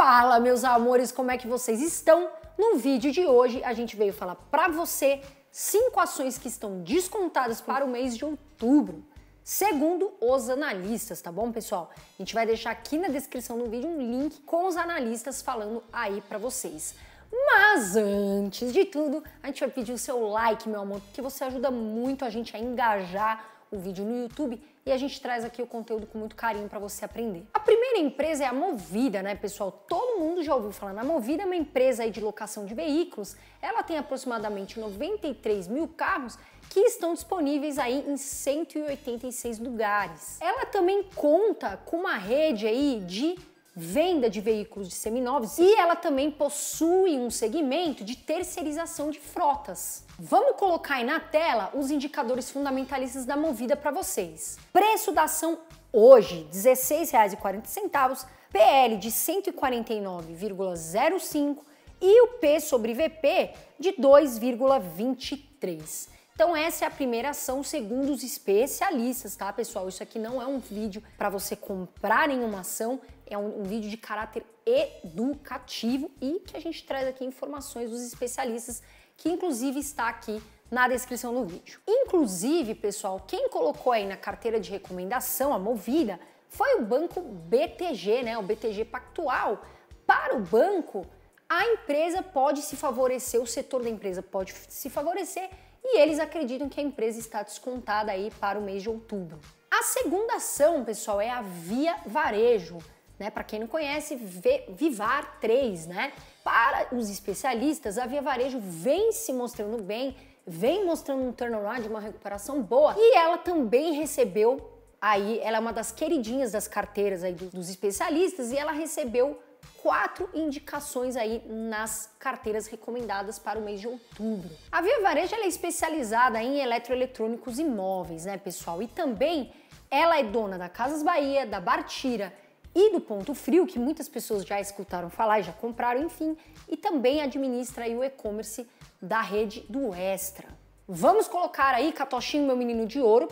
Fala, meus amores, como é que vocês estão? No vídeo de hoje, a gente veio falar para você cinco ações que estão descontadas para o mês de outubro, segundo os analistas, tá bom, pessoal? A gente vai deixar aqui na descrição do vídeo um link com os analistas falando aí para vocês. Mas antes de tudo, a gente vai pedir o seu like, meu amor, porque você ajuda muito a gente a engajar o vídeo no YouTube e a gente traz aqui o conteúdo com muito carinho para você aprender. A primeira empresa é a Movida, né, pessoal? Todo mundo já ouviu falar na Movida, é uma empresa de locação de veículos. Ela tem aproximadamente 93 mil carros que estão disponíveis aí em 186 lugares. Ela também conta com uma rede aí de venda de veículos de seminovos e ela também possui um segmento de terceirização de frotas. Vamos colocar aí na tela os indicadores fundamentalistas da Movida para vocês. Preço da ação hoje, R$ 16,40, PL de 149,05 e o P sobre VP de 2,23. Então essa é a primeira ação segundo os especialistas, tá, pessoal? Isso aqui não é um vídeo para você comprar em uma ação, é um, um, vídeo de caráter educativo e que a gente traz aqui informações dos especialistas, que inclusive está aqui na descrição do vídeo. Inclusive, pessoal, quem colocou aí na carteira de recomendação, a Movida, foi o banco BTG, né? O BTG Pactual. Para o banco, a empresa pode se favorecer, o setor da empresa pode se favorecer e eles acreditam que a empresa está descontada aí para o mês de outubro. A segunda ação, pessoal, é a Via Varejo. Né? Para quem não conhece, Vivar 3, né? Para os especialistas, a Via Varejo vem se mostrando bem, vem mostrando um turnaround, uma recuperação boa, e ela também recebeu aí, ela é uma das queridinhas das carteiras aí dos, especialistas e ela recebeu quatro indicações aí nas carteiras recomendadas para o mês de outubro. A Via Varejo é especializada em eletroeletrônicos e imóveis, né, pessoal? E também ela é dona da Casas Bahia, da Bartira, e do ponto frio, que muitas pessoas já escutaram falar, e já compraram, enfim, e também administra o e-commerce da rede do Extra. Vamos colocar aí, Catochinho, meu menino de ouro,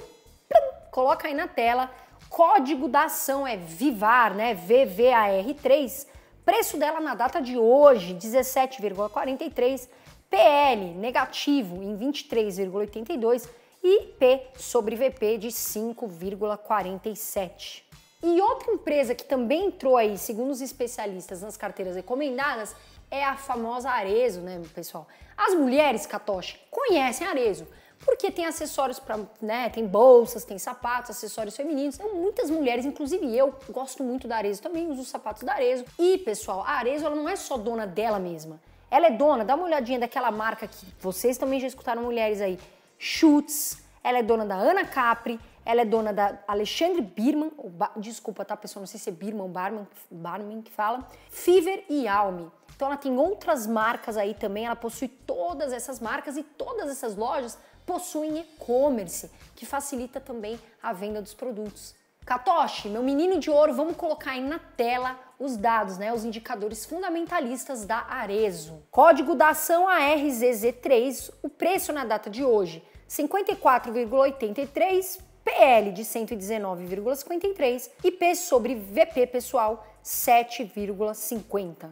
coloca aí na tela, código da ação é VIVAR, né, VVAR3, preço dela na data de hoje, 17,43, PL negativo em 23,82 e P sobre VP de 5,47. E outra empresa que também entrou aí, segundo os especialistas, nas carteiras recomendadas é a famosa Arezo, né, pessoal? As mulheres, Katoshi, conhecem Arezo, porque tem acessórios para, né, tem bolsas, tem sapatos, acessórios femininos. Então, muitas mulheres, inclusive eu, gosto muito da Arezo, também uso sapatos da Arezo. E, pessoal, a Arezo ela não é só dona dela mesma. Ela é dona, dá uma olhadinha daquela marca que vocês também já escutaram mulheres aí, Schutz, ela é dona da Ana Capri, ela é dona da Alexandre Birman, ba... desculpa, tá pessoal, não sei se é Birman, Barman, Barman que fala, Fever e Alme. Então ela tem outras marcas aí também, ela possui todas essas marcas e todas essas lojas possuem e-commerce, que facilita também a venda dos produtos. Katoshi, meu menino de ouro, vamos colocar aí na tela os dados, né, os indicadores fundamentalistas da Arezo. Código da ação ARZZ3, o preço na data de hoje, 54,83 PL de 119,53 e P sobre VP pessoal 7,50.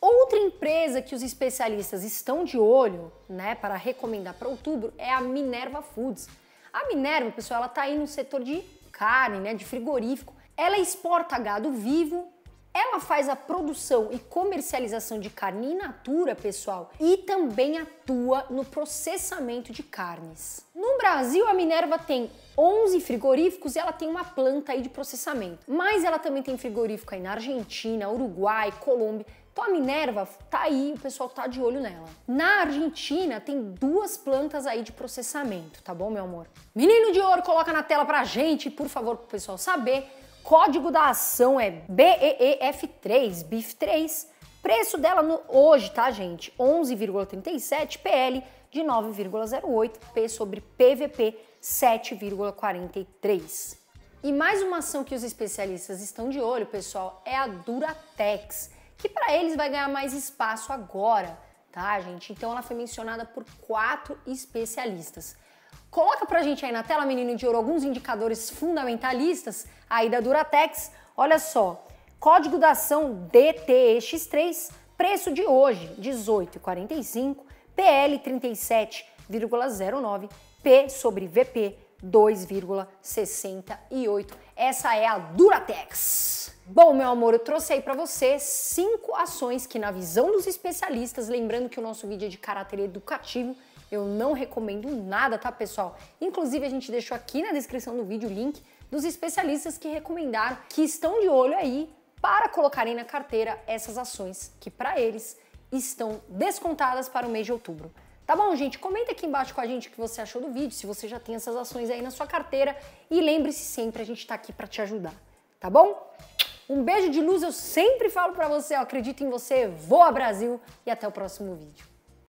Outra empresa que os especialistas estão de olho, né, para recomendar para outubro é a Minerva Foods. A Minerva, pessoal, ela tá aí no setor de carne, né, de frigorífico. Ela exporta gado vivo, ela faz a produção e comercialização de carne in natura, pessoal, e também atua no processamento de carnes. No Brasil, a Minerva tem 11 frigoríficos e ela tem uma planta aí de processamento. Mas ela também tem frigorífico aí na Argentina, Uruguai, Colômbia. Então a Minerva tá aí, o pessoal tá de olho nela. Na Argentina tem duas plantas aí de processamento, tá bom, meu amor? Menino de ouro, coloca na tela pra gente, por favor, pro pessoal saber. Código da ação é BEEF3, BIF3. Preço dela no, hoje, tá, gente? 11,37 PL de 9,08, P sobre PVP 7,43. E mais uma ação que os especialistas estão de olho, pessoal, é a Duratex, que para eles vai ganhar mais espaço agora, tá, gente? Então ela foi mencionada por quatro especialistas. Coloca pra gente aí na tela, menino de ouro, alguns indicadores fundamentalistas aí da Duratex. Olha só, Código da ação DTEX3, preço de hoje 18,45, PL 37,09, P sobre VP 2,68. Essa é a Duratex. Bom, meu amor, eu trouxe aí para você cinco ações que, na visão dos especialistas, lembrando que o nosso vídeo é de caráter educativo, eu não recomendo nada, tá, pessoal? Inclusive, a gente deixou aqui na descrição do vídeo o link dos especialistas que recomendaram que estão de olho aí para colocarem na carteira essas ações que, para eles, estão descontadas para o mês de outubro. Tá bom, gente? Comenta aqui embaixo com a gente o que você achou do vídeo, se você já tem essas ações aí na sua carteira. E lembre-se sempre, a gente está aqui para te ajudar, tá bom? Um beijo de luz, eu sempre falo para você, ó, acredito em você, voa Brasil e até o próximo vídeo.